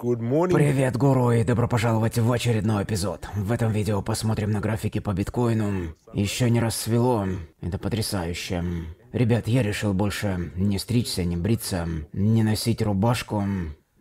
Привет, гуру, и добро пожаловать в очередной эпизод. В этом видео посмотрим на графики по биткоину. Еще не рассвело. Это потрясающе. Ребят, я решил больше не стричься, не бриться, не носить рубашку.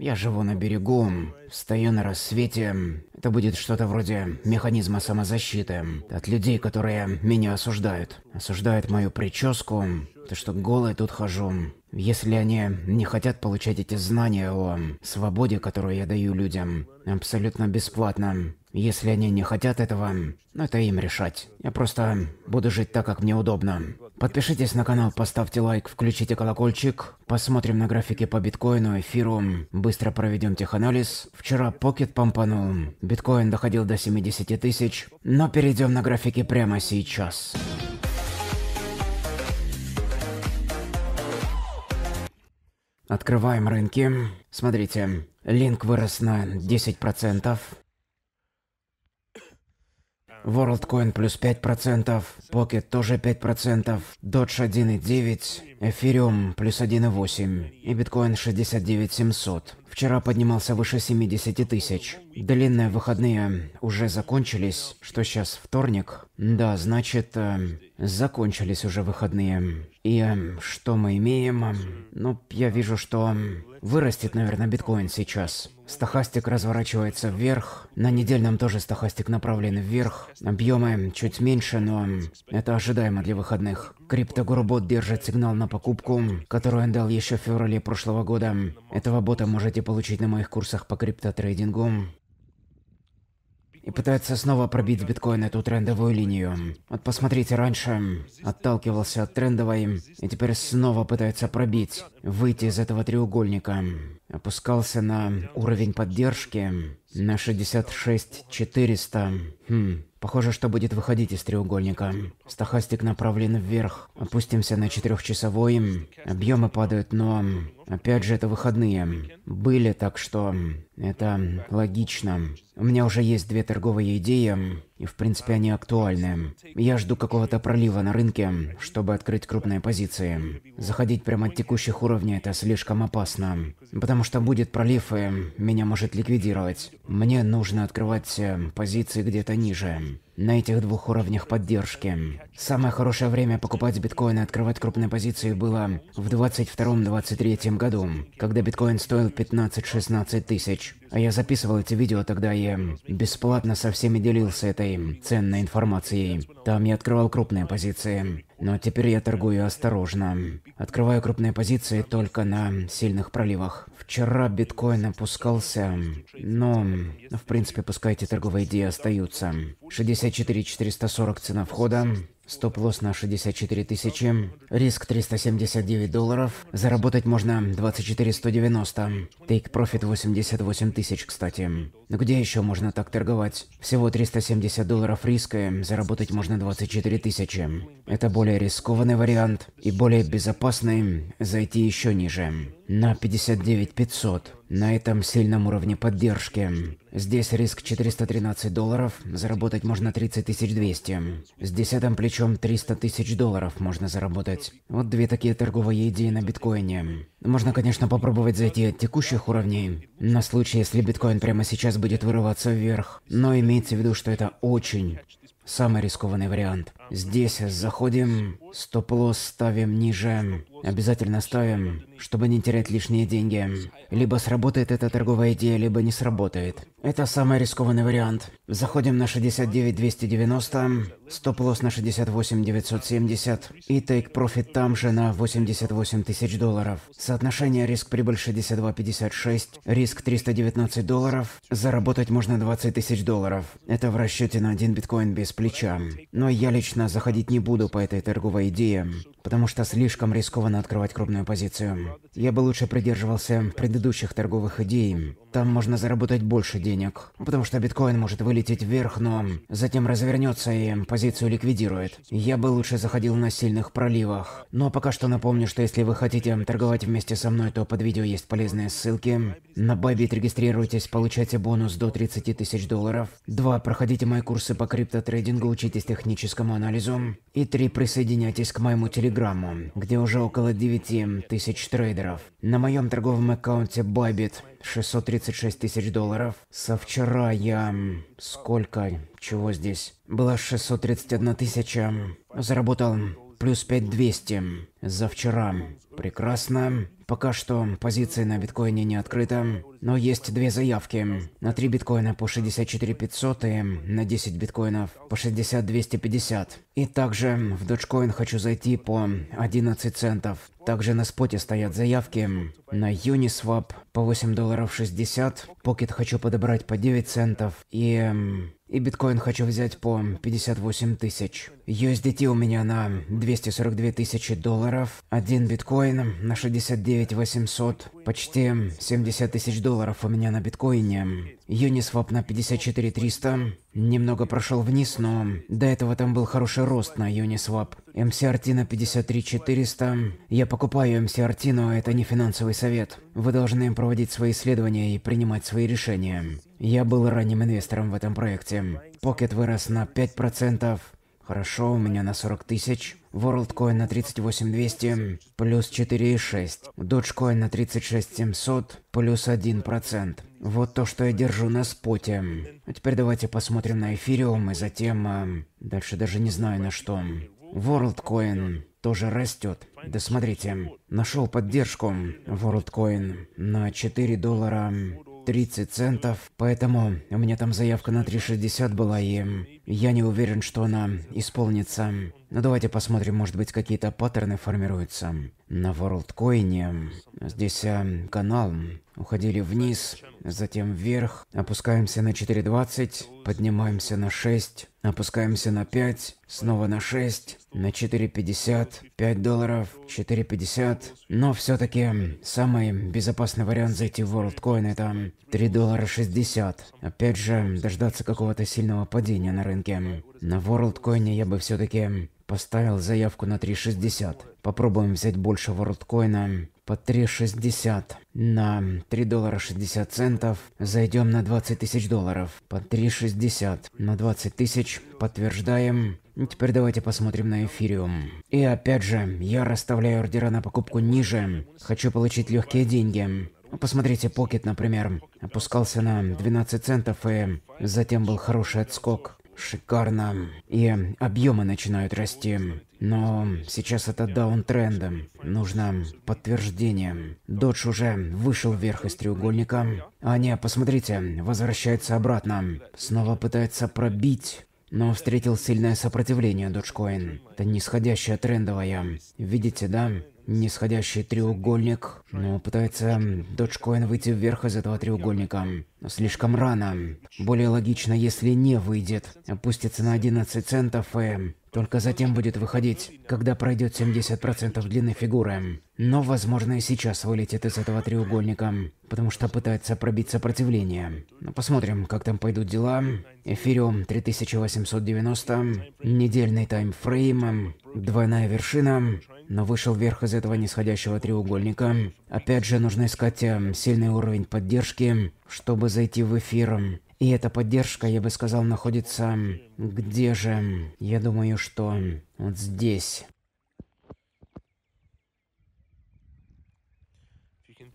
Я живу на берегу, стою на рассвете. Это будет что-то вроде механизма самозащиты от людей, которые меня осуждают. Осуждают мою прическу, то что голый тут хожу. Если они не хотят получать эти знания о свободе, которую я даю людям, абсолютно бесплатно, если они не хотят этого, ну это им решать. Я просто буду жить так, как мне удобно. Подпишитесь на канал, поставьте лайк, включите колокольчик. Посмотрим на графики по биткоину, эфиру. Быстро проведем теханализ. Вчера Pocket помпанул. Биткоин доходил до 70 тысяч. Но перейдем на графики прямо сейчас. Открываем рынки. Смотрите, линк вырос на 10%. WorldCoin плюс 5%, Pocket тоже 5%, Dodge 1,9, Ethereum плюс 1,8 и Bitcoin 69 700. Вчера поднимался выше 70 тысяч. Длинные выходные уже закончились. Что сейчас, вторник? Да, значит, э, закончились уже выходные. И э, что мы имеем? Ну, я вижу, что вырастет, наверное, биткоин сейчас. Стохастик разворачивается вверх. На недельном тоже стохастик направлен вверх. Объемы чуть меньше, но это ожидаемо для выходных. Криптогурубот держит сигнал на покупку, которую он дал еще в феврале прошлого года. Этого бота можете получить на моих курсах по криптотрейдингу и пытается снова пробить в биткоин эту трендовую линию. Вот посмотрите, раньше отталкивался от трендовой, и теперь снова пытается пробить, выйти из этого треугольника. Опускался на уровень поддержки на 66400. Хм, похоже, что будет выходить из треугольника. Стохастик направлен вверх. Опустимся на 4-часовой. Объемы падают, но Опять же, это выходные. Были, так что это логично. У меня уже есть две торговые идеи. И в принципе они актуальны. Я жду какого-то пролива на рынке, чтобы открыть крупные позиции. Заходить прямо от текущих уровней это слишком опасно. Потому что будет пролив и меня может ликвидировать. Мне нужно открывать э, позиции где-то ниже. На этих двух уровнях поддержки. Самое хорошее время покупать биткоин и открывать крупные позиции было в 22-23 году, когда биткоин стоил 15-16 тысяч. А я записывал эти видео тогда и бесплатно со всеми делился этой ценной информацией. Там я открывал крупные позиции. Но теперь я торгую осторожно. Открываю крупные позиции только на сильных проливах. Вчера биткоин опускался, но в принципе пускай эти торговые идеи остаются. 64 440 цена входа, Стоп-лосс на 64 тысячи. Риск 379 долларов. Заработать можно 24 190. Тейк-профит 88 тысяч, кстати. Где еще можно так торговать? Всего 370 долларов риска, заработать можно 24 тысячи. Это более рискованный вариант и более безопасный зайти еще ниже на 59 500 на этом сильном уровне поддержки. Здесь риск 413 долларов, заработать можно 30 200. С десятым плечом 300 тысяч долларов можно заработать. Вот две такие торговые идеи на биткоине. Можно, конечно, попробовать зайти от текущих уровней, на случай, если биткоин прямо сейчас будет вырываться вверх. Но имейте в виду, что это очень самый рискованный вариант. Здесь заходим Стоп-лосс ставим ниже. Обязательно ставим, чтобы не терять лишние деньги. Либо сработает эта торговая идея, либо не сработает. Это самый рискованный вариант. Заходим на 69-290, стоп-лосс на 68-970 и тейк-профит там же на 88 тысяч долларов. Соотношение риск-прибыль 62 риск 319 долларов, заработать можно 20 тысяч долларов. Это в расчете на один биткоин без плеча. Но я лично заходить не буду по этой торговой по идее, потому что слишком рискованно открывать крупную позицию. Я бы лучше придерживался предыдущих торговых идей. Там можно заработать больше денег, потому что биткоин может вылететь вверх, но затем развернется и позицию ликвидирует. Я бы лучше заходил на сильных проливах. Но ну, а пока что напомню, что если вы хотите торговать вместе со мной, то под видео есть полезные ссылки. На Bybit регистрируйтесь, получайте бонус до 30 тысяч долларов. Два. Проходите мои курсы по криптотрейдингу, учитесь техническому анализу. И три. Присоединяйтесь к моему телеграмму телеграмму, где уже около 9 тысяч трейдеров. На моем торговом аккаунте Bybit 636 тысяч долларов. Со вчера я... Сколько? Чего здесь? Было 631 тысяча. Заработал плюс 5200 за вчера. Прекрасно. Пока что позиции на биткоине не открыты. Но есть две заявки. На 3 биткоина по 64 500 и на 10 биткоинов по 60 250. И также в Dogecoin хочу зайти по 11 центов. Также на споте стоят заявки на Uniswap по 8 долларов 60, Pocket хочу подобрать по 9 центов и... И биткоин хочу взять по 58 тысяч. USDT у меня на 242 тысячи долларов. Один биткоин на 69 800. Почти 70 тысяч долларов долларов у меня на биткоине. Uniswap на 54 300. Немного прошел вниз, но до этого там был хороший рост на Uniswap. MCRT на 53 400. Я покупаю MCRT, но это не финансовый совет. Вы должны проводить свои исследования и принимать свои решения. Я был ранним инвестором в этом проекте. Покет вырос на 5%. Хорошо, у меня на 40 тысяч. WorldCoin на 38200, плюс 4,6. Dogecoin на 36700, плюс 1%. Вот то, что я держу на споте. А теперь давайте посмотрим на эфириум и затем... Э, дальше даже не знаю на что. WorldCoin тоже растет. Да смотрите, нашел поддержку WorldCoin на 4 доллара 30 центов, поэтому у меня там заявка на 3.60 была и я не уверен, что она исполнится. Но давайте посмотрим, может быть, какие-то паттерны формируются. На WorldCoin здесь э, канал. Уходили вниз, затем вверх. Опускаемся на 4.20, поднимаемся на 6, опускаемся на 5, снова на 6, на 4.50, 5 долларов, 4.50. Но все-таки самый безопасный вариант зайти в WorldCoin это 3 доллара 60. Опять же, дождаться какого-то сильного падения на рынке рынке. На WorldCoin я бы все-таки поставил заявку на 3.60. Попробуем взять больше WorldCoin по 3.60 на 3 доллара 60 центов. Зайдем на 20 тысяч долларов. По 3.60 на 20 тысяч. Подтверждаем. Теперь давайте посмотрим на эфириум. И опять же, я расставляю ордера на покупку ниже. Хочу получить легкие деньги. Ну, посмотрите, Pocket, например, опускался на 12 центов и затем был хороший отскок шикарно. И объемы начинают расти. Но сейчас это даунтрендом. Нужно подтверждение. Додж уже вышел вверх из треугольника. А не, посмотрите, возвращается обратно. Снова пытается пробить. Но встретил сильное сопротивление Доджкоин. Это нисходящее трендовая. Видите, да? нисходящий треугольник, но пытается Dogecoin выйти вверх из этого треугольника. Но слишком рано. Более логично, если не выйдет, опустится на 11 центов и только затем будет выходить, когда пройдет 70% длины фигуры. Но, возможно, и сейчас вылетит из этого треугольника, потому что пытается пробить сопротивление. Но ну, посмотрим, как там пойдут дела. Эфириум 3890, недельный таймфрейм, двойная вершина, но вышел вверх из этого нисходящего треугольника. Опять же, нужно искать эм, сильный уровень поддержки, чтобы зайти в эфир. И эта поддержка, я бы сказал, находится... Эм, где же? Я думаю, что... Вот здесь.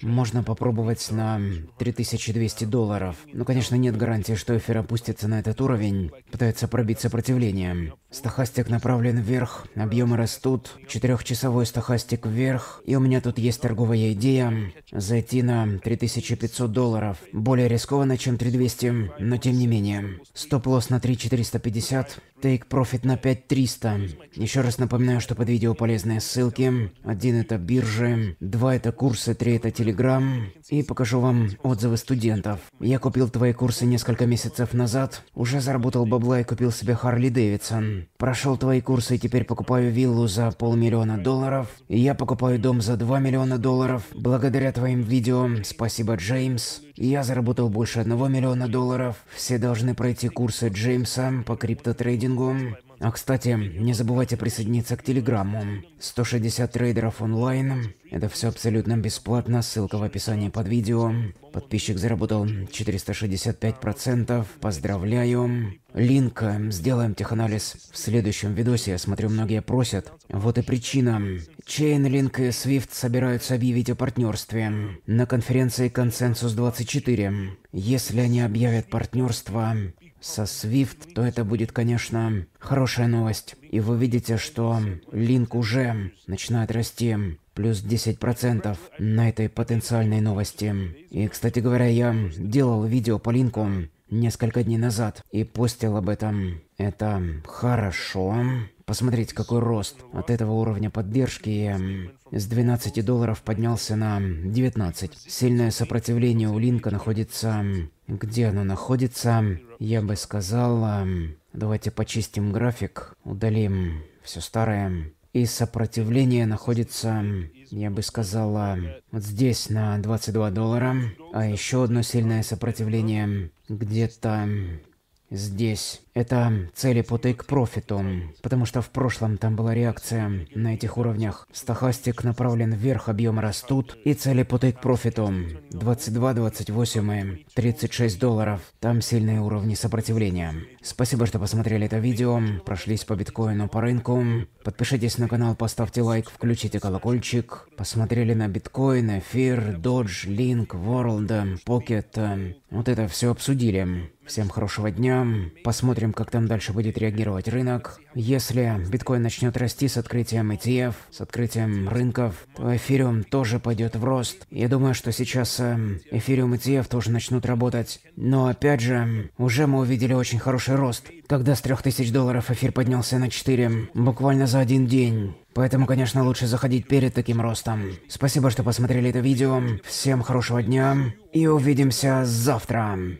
Можно попробовать на 3200 эм, долларов. Но, ну, конечно, нет гарантии, что эфир опустится на этот уровень, пытается пробить сопротивление. Стохастик направлен вверх, объемы растут. Четырехчасовой стохастик вверх. И у меня тут есть торговая идея. Зайти на 3500 долларов. Более рискованно, чем 3200, но тем не менее. Стоп-лосс на 3450. Тейк профит на 5300. Еще раз напоминаю, что под видео полезные ссылки. Один это биржи, два это курсы, три это телеграм. И покажу вам отзывы студентов. Я купил твои курсы несколько месяцев назад. Уже заработал бабла и купил себе Харли Дэвидсон. Прошел твои курсы и теперь покупаю виллу за полмиллиона долларов. И я покупаю дом за 2 миллиона долларов. Благодаря твоим видео, спасибо, Джеймс. Я заработал больше 1 миллиона долларов. Все должны пройти курсы Джеймса по криптотрейдингу. А кстати, не забывайте присоединиться к Телеграмму. 160 трейдеров онлайн. Это все абсолютно бесплатно, ссылка в описании под видео. Подписчик заработал 465%, поздравляю. Линк, сделаем теханализ в следующем видосе, я смотрю, многие просят. Вот и причина. Chainlink и Swift собираются объявить о партнерстве на конференции Консенсус 24. Если они объявят партнерство, со Swift, то это будет, конечно, хорошая новость. И вы видите, что линк уже начинает расти плюс 10% на этой потенциальной новости. И, кстати говоря, я делал видео по линку несколько дней назад и постил об этом. Это хорошо. Посмотрите, какой рост. От этого уровня поддержки я эм, с 12 долларов поднялся на 19. Сильное сопротивление у Линка находится... Эм, где оно находится? Я бы сказал... Эм, давайте почистим график, удалим все старое. И сопротивление находится, я бы сказала, вот здесь на 22 доллара. А еще одно сильное сопротивление где-то здесь. Это цели путы к профиту, потому что в прошлом там была реакция на этих уровнях. Стохастик направлен вверх, объемы растут, и цели путы к профиту 22, 28 и 36 долларов. Там сильные уровни сопротивления. Спасибо, что посмотрели это видео, прошлись по биткоину, по рынку. Подпишитесь на канал, поставьте лайк, включите колокольчик. Посмотрели на биткоин, эфир, додж, линк, ворлд, покет. Вот это все обсудили. Всем хорошего дня. Посмотрим, как там дальше будет реагировать рынок. Если биткоин начнет расти с открытием ETF, с открытием рынков, то эфириум тоже пойдет в рост. Я думаю, что сейчас эм, эфириум ETF тоже начнут работать. Но опять же, уже мы увидели очень хороший рост, когда с 3000 долларов эфир поднялся на 4, буквально за один день. Поэтому, конечно, лучше заходить перед таким ростом. Спасибо, что посмотрели это видео. Всем хорошего дня и увидимся завтра.